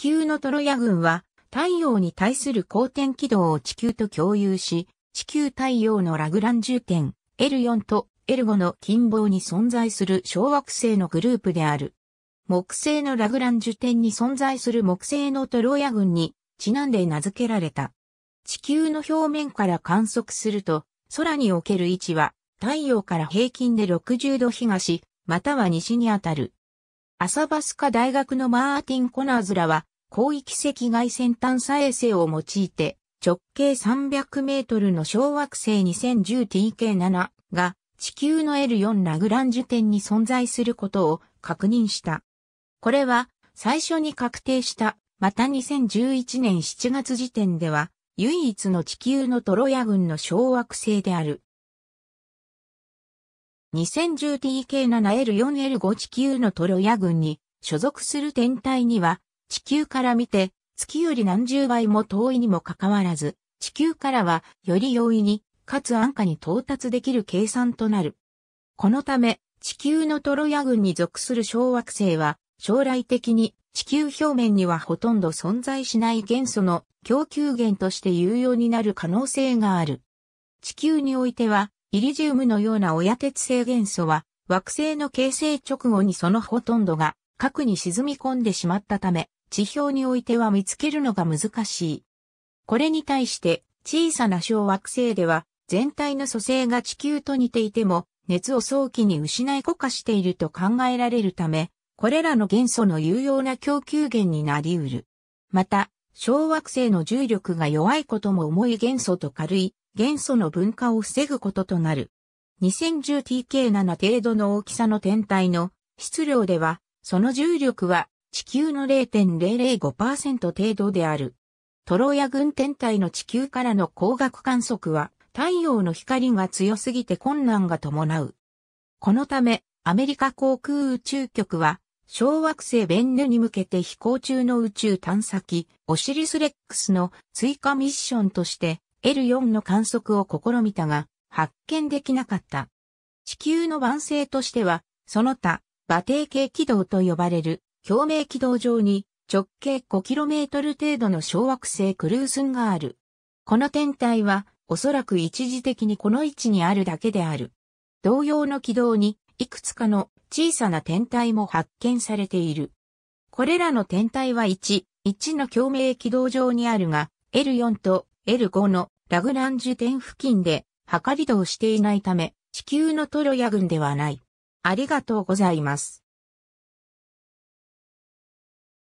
球のトロヤ群は太陽に対する公転軌道を地球と共有し、地球太陽のラグランジュ点 L4 と L5 の近傍に存在する小惑星のグループである。木星のラグランジュ点に存在する木星のトロヤ群にちなんで名付けられた。地球の表面から観測すると、空における位置は太陽から平均で60度東、または西にあたる。アサバスカ大学のマーティン・コナーズらは、広域赤外線探査衛星を用いて、直径300メートルの小惑星 2010TK7 が地球の L4 ラグランジュ点に存在することを確認した。これは最初に確定した、また2011年7月時点では唯一の地球のトロヤ群の小惑星である。2010TK7L4L5 地球のトロヤ群に所属する天体には、地球から見て月より何十倍も遠いにもかかわらず、地球からはより容易に、かつ安価に到達できる計算となる。このため、地球のトロヤ群に属する小惑星は、将来的に地球表面にはほとんど存在しない元素の供給源として有用になる可能性がある。地球においては、イリジウムのような親鉄性元素は、惑星の形成直後にそのほとんどが核に沈み込んでしまったため、地表においては見つけるのが難しい。これに対して小さな小惑星では全体の組成が地球と似ていても熱を早期に失い固化していると考えられるため、これらの元素の有用な供給源になり得る。また、小惑星の重力が弱いことも重い元素と軽い元素の分化を防ぐこととなる。2010TK7 程度の大きさの天体の質量では、その重力は地球の0.005%程度である。トロヤ群天体の地球からの光学観測は太陽の光が強すぎて困難が伴う。このため、アメリカ航空宇宙局は、小惑星ベンヌに向けて飛行中の宇宙探査機、オシリスレックスの追加ミッションとして、L4 の観測を試みたが、発見できなかった。地球の晩星としては、その他、馬蹄形軌道と呼ばれる、共鳴軌道上に直径 5km 程度の小惑星クルーズンがある。この天体は、おそらく一時的にこの位置にあるだけである。同様の軌道に、いくつかの小さな天体も発見されている。これらの天体は1、1の共鳴軌道上にあるが、L4 と L5 のラグランジュ点付近で測り度をしていないため、地球のトロヤ群ではない。ありがとうございます。